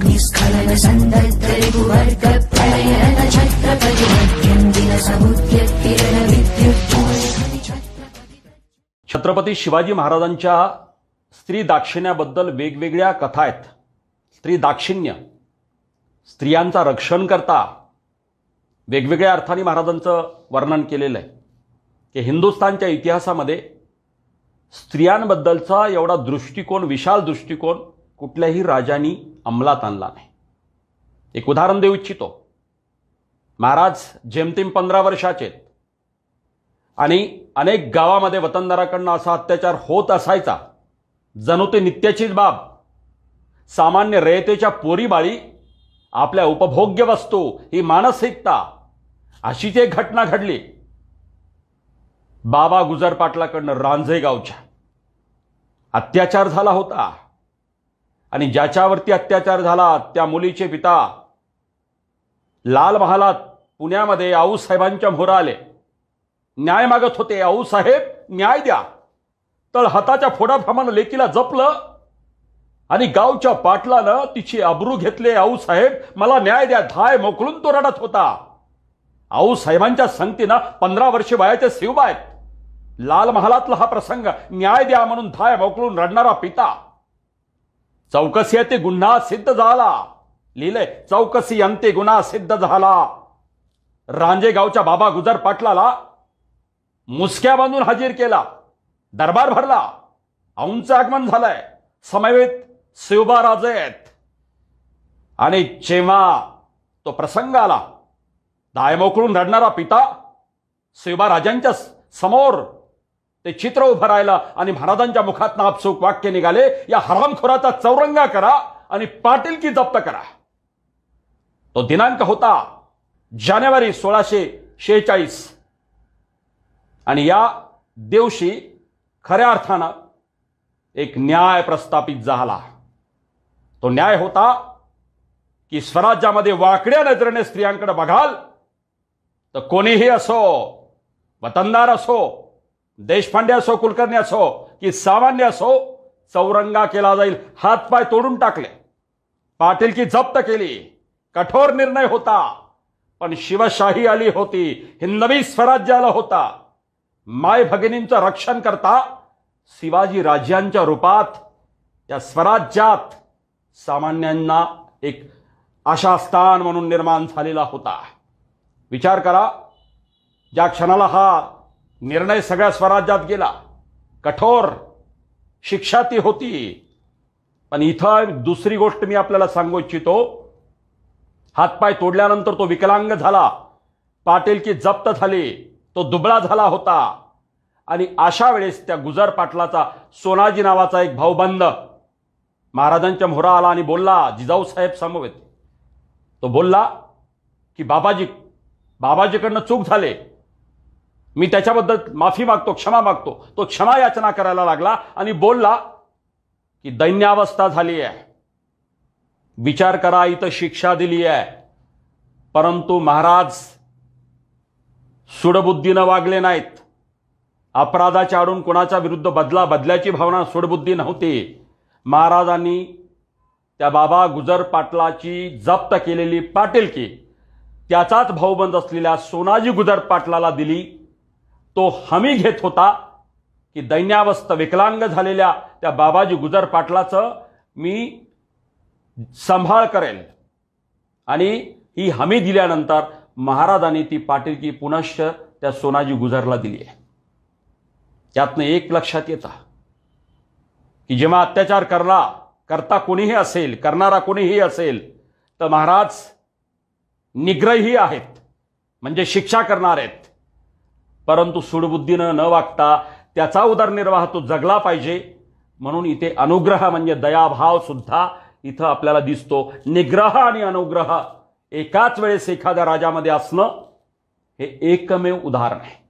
किरण छत्रपती शिवाजी महाराजांच्या स्त्री दाक्षिण्याबद्दल वेगवेगळ्या कथा आहेत स्त्री दाक्षिण्य स्त्रियांचा रक्षण करता वेगवेगळ्या अर्थाने महाराजांचं वर्णन केलेलं आहे की हिंदुस्थानच्या इतिहासामध्ये स्त्रियांबद्दलचा एवढा दृष्टिकोन विशाल दृष्टिकोन कुठल्याही राजांनी अंमलात आणला नाही एक उदाहरण देऊ इच्छितो महाराज जेमतेम पंधरा वर्षाचे आणि अनेक गावामध्ये वतनदाराकडनं असा अत्याचार होत असायचा जणू ते नित्याचीच बाब सामान्य रयतेच्या पोरीबाळी आपल्या उपभोग्य वस्तू ही मानसिकता अशीच एक घटना घडली बाबा गुजर पाटलाकडनं रांझेगावच्या अत्याचार झाला होता आणि ज्याच्यावरती अत्याचार झाला त्या मुलीचे पिता लाल महालात पुण्यामध्ये साहेबांच्या मोहरा आले न्याय मागत होते आऊसाहेब न्याय द्या तर हाताच्या फोडाफामान लेकीला जपलं आणि गावच्या पाटलानं तिची अब्रू घेतले आऊसाहेब मला न्याय द्या धाय मोकळून तो रडत होता आऊसाहेबांच्या संगतीनं पंधरा वर्षे वयाचे शिवबा आहेत लाल महालातला हा प्रसंग न्याय द्या म्हणून धाय मोकळून रडणारा पिता चौकशी ते गुन्हा सिद्ध झाला लिहिलंय चौकशी अंते गुन्हा सिद्ध झाला रांजेगावच्या बाबा गुजर पाटलाला मुसक्या बांधून हाजीर केला दरबार भरला औंच आगमन झालंय समवेत शिवबा राजे आहेत आणि जेव्हा तो प्रसंग आला दाय मोकळून रडणारा पिता शिवबा राजांच्या समोर ते चित्र उभं राहिलं आणि महाराजांच्या मुखात आपसूक वाक्य निघाले या हरामखोराचा चौरंगा करा आणि पाटील की जप्त करा तो दिनांक होता जानेवारी सोळाशे शेहेचाळीस आणि या दिवशी खऱ्या अर्थानं एक न्याय प्रस्थापित झाला तो न्याय होता की स्वराज्यामध्ये वाकड्या नजरेने स्त्रियांकडे बघाल तर कोणीही असो वतनदार असो देशपांडे असो कुलकर्णी असो की सामान्य असो चौरंगा केला जाईल हातपाय तोडून टाकले पाटील की जप्त केली कठोर निर्णय होता पण शिवशाही आली होती नवी स्वराज्य आलं होता माय भगिनींचं रक्षण करता शिवाजी राज्यांच्या रूपात त्या स्वराज्यात सामान्यांना एक स्थान म्हणून निर्माण झालेला होता विचार करा ज्या क्षणाला हा निर्णय सगळ्या स्वराज्यात गेला कठोर शिक्षा ती होती पण इथं दुसरी गोष्ट मी आपल्याला सांगू इच्छितो हातपाय तोडल्यानंतर तो विकलांग झाला पाटील की जप्त झाली तो दुबळा झाला होता आणि अशा वेळेस त्या गुजर पाटलाचा सोनाजी नावाचा एक भाऊबंद महाराजांच्या मोहरा आला आणि बोलला जिजाऊ साहेब समवेत तो बोलला की बाबाजी बाबाजीकडनं चूक झाले मी त्याच्याबद्दल माफी मागतो क्षमा मागतो तो क्षमा याचना करायला लागला आणि बोलला की दैन्यावस्था झाली आहे विचार करा इथं शिक्षा दिली आहे परंतु महाराज सुडबुद्धीनं वागले नाहीत अपराधाच्या आडून कोणाच्या विरुद्ध बदला बदल्याची भावना सुडबुद्धी नव्हती महाराजांनी त्या बाबा गुजर पाटलाची जप्त केलेली पाटीलकी त्याचाच भाऊबंद असलेल्या सोनाजी गुजर पाटलाला दिली तो हमी घेत होता की दैन्यावस्थ विकलांग झालेल्या त्या बाबाजी गुजर पाटलाचं मी सांभाळ करेन आणि ही हमी दिल्यानंतर महाराजांनी ती पाटीलकी पुनश्च त्या सोनाजी गुजरला दिली आहे त्यातनं एक लक्षात येतं की जेव्हा अत्याचार करला करता कोणीही असेल करणारा कोणीही असेल तर महाराज निग्रही आहेत म्हणजे शिक्षा करणार आहेत परंतु सुडबुद्धीनं न वागता त्याचा उदरनिर्वाह तो जगला पाहिजे म्हणून इथे अनुग्रह म्हणजे दयाभाव सुद्धा इथं आपल्याला दिसतो निग्रह आणि अनुग्रह एकाच वेळेस एखाद्या राजामध्ये असणं हे एकमेव उदाहरण आहे